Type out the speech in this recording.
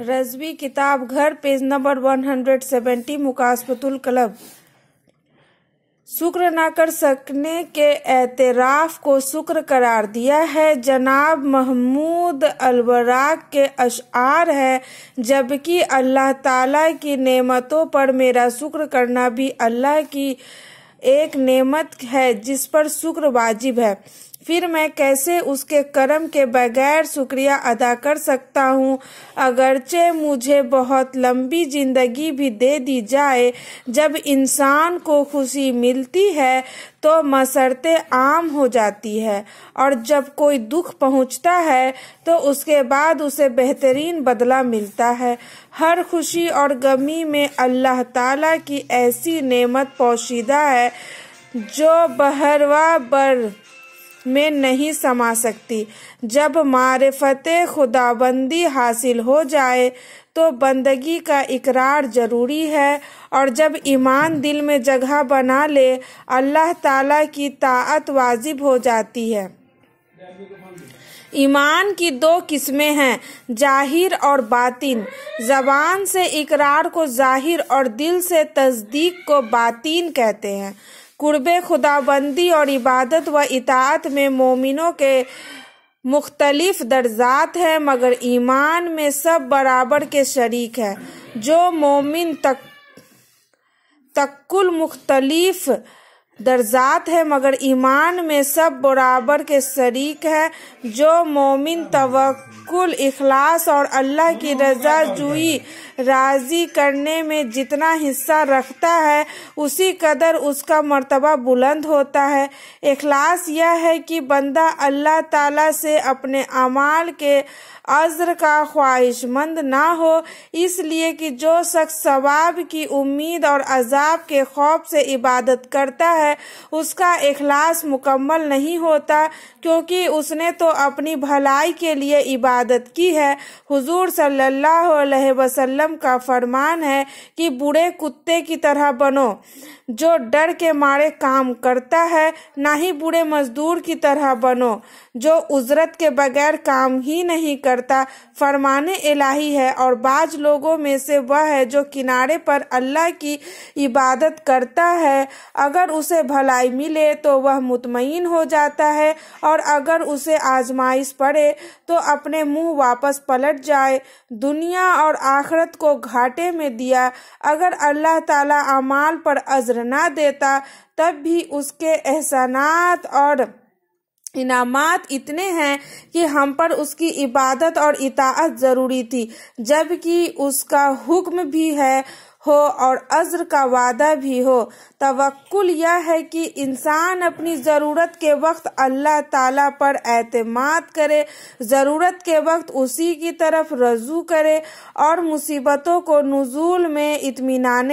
रजवी किताब घर page number 170 मुकासफतुल club शुक्र ना कर सकने के एतराफ़ को शुक्र करार दिया है जनाब महमूद अलबराक के अशार है जबकि अल्लाह ताला की नेमतों पर मेरा शुक्र करना भी अल्लाह की एक नेमत है जिस पर शुक्र वाजिब है फिर मैं कैसे उसके कर्म के बगैर शुक्रिया अदा कर सकता हूँ अगरचे मुझे बहुत लंबी जिंदगी भी दे दी जाए जब इंसान को खुशी मिलती है तो मसरते आम हो जाती है और जब कोई दुख पहुँचता है तो उसके बाद उसे बेहतरीन बदला मिलता है हर खुशी और गमी में अल्लाह ताला की ऐसी नेमत पोशीदा है जो बहरवा बर में नहीं समा सकती जब मारफत खुदाबंदी हासिल हो जाए तो बंदगी का इकरार जरूरी है और जब ईमान दिल में जगह बना ले अल्लाह ताला की ताअत वाजिब हो जाती है ईमान की दो किस्में हैं जाहिर और बातिन जबान से इकरार को जाहिर और दिल से तस्दीक को बातिन कहते हैं कुर्ब खुदाबंदी और इबादत व इतात में मोमिनों के मुख्तलिफ दर्जात हैं मगर ईमान में सब बराबर के शरीक हैं जो मोमिन तक तक्ल मुख्तलिफ़ दर्जात है मगर ईमान में सब बराबर के शरीक है जो मोमिन तवक्कुल इखलास और अल्लाह की रजा जुई राजी करने में जितना हिस्सा रखता है उसी कदर उसका मर्तबा बुलंद होता है इखलास यह है कि बंदा अल्लाह ताला से अपने अमाल के अज्र का ख्वाहिशमंद ना हो इसलिए कि जो शख्स सवाब की उम्मीद और अजाब के खौफ से इबादत करता है है उसका इखलास मुकम्मल नहीं होता क्योंकि उसने तो अपनी भलाई के लिए इबादत की है हुजूर सल्लल्लाहु अलैहि वसल्लम का फरमान है कि बूढ़े कुत्ते की तरह बनो जो डर के मारे काम करता है ना ही बूढ़े मजदूर की तरह बनो जो उजरत के बगैर काम ही नहीं करता फरमाने इलाही है और बाज लोगों में से वह है जो किनारे पर अल्लाह की इबादत करता है अगर उसे से भलाई मिले तो वह मुतमिन हो जाता है और अगर उसे आजमाइश पड़े तो अपने मुंह वापस पलट जाए दुनिया और आखरत को घाटे में दिया अगर अल्लाह ताला अमाल पर अजर ना देता तब भी उसके एहसानात और इनामात इतने हैं कि हम पर उसकी इबादत और इताअत ज़रूरी थी जबकि उसका हुक्म भी है हो और अज्र का वादा भी हो तवक्कुल यह है कि इंसान अपनी ज़रूरत के वक्त अल्लाह ताला पर एतमाद करे ज़रूरत के वक्त उसी की तरफ रजू करे और मुसीबतों को नजूल में इतमान